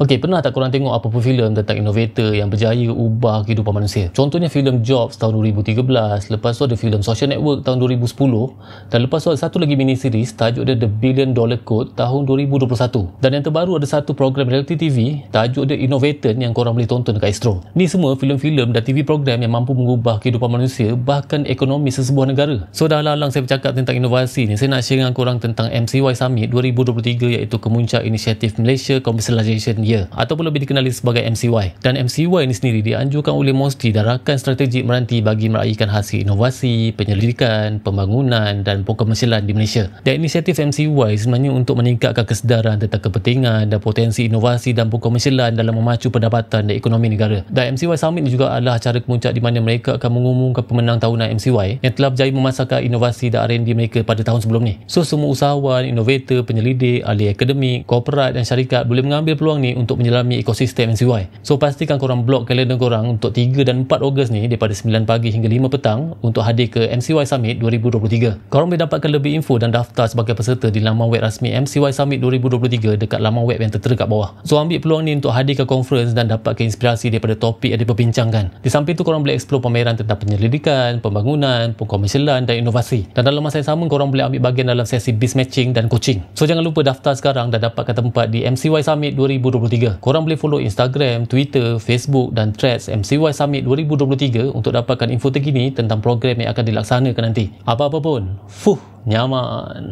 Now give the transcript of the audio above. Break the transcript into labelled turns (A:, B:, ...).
A: Okey, pernah tak korang tengok apa-apa filem tentang inovator yang berjaya ubah kehidupan manusia? Contohnya filem Jobs tahun 2013, lepas tu ada filem Social Network tahun 2010 dan lepas tu ada satu lagi mini series tajuk dia The Billion Dollar Code tahun 2021. Dan yang terbaru ada satu program reality TV tajuk dia Innovator yang korang boleh tonton dekat Astro. Ni semua filem-filem dan TV program yang mampu mengubah kehidupan manusia bahkan ekonomi sesebuah negara. So dah lalang saya bercakap tentang inovasi ni, saya nak share dengan korang tentang MCY Summit 2023 iaitu kemuncak inisiatif Malaysia Commercialization Asian Year ataupun lebih dikenali sebagai MCY dan MCY ini sendiri dianjurkan oleh MOSTI darakan strategi meranti bagi meraihkan hasil inovasi, penyelidikan, pembangunan dan pengkomersialan di Malaysia. Dan inisiatif MCY sebenarnya untuk meningkatkan kesedaran tentang kepentingan dan potensi inovasi dan pengkomersialan dalam memacu pendapatan dan ekonomi negara. Dan MCY Summit ini juga adalah acara kemuncak di mana mereka akan mengumumkan pemenang tahunan MCY yang telah berjaya memasarkan inovasi dan R&D mereka pada tahun sebelum ini. So, semua usahawan, inovator, penyelidik, ahli akademik, korporat dan syarikat boleh mengambil peluang peluang ni untuk menyelami ekosistem NCY. So pastikan korang blok kalender korang untuk 3 dan 4 Ogos ni daripada 9 pagi hingga 5 petang untuk hadir ke MCY Summit 2023. Korang boleh dapatkan lebih info dan daftar sebagai peserta di laman web rasmi MCY Summit 2023 dekat laman web yang tertera kat bawah. So ambil peluang ni untuk hadir ke conference dan dapatkan inspirasi daripada topik yang diperbincangkan. Di samping tu korang boleh explore pameran tentang penyelidikan, pembangunan, pengkomersialan dan inovasi. Dan dalam masa yang sama korang boleh ambil bahagian dalam sesi biz matching dan coaching. So jangan lupa daftar sekarang dan dapatkan tempat di MCY Summit 2023. 2023. Korang boleh follow Instagram, Twitter, Facebook dan Threads MCY Summit 2023 untuk dapatkan info terkini tentang program yang akan dilaksanakan nanti. Apa-apa pun, fuh, nyaman.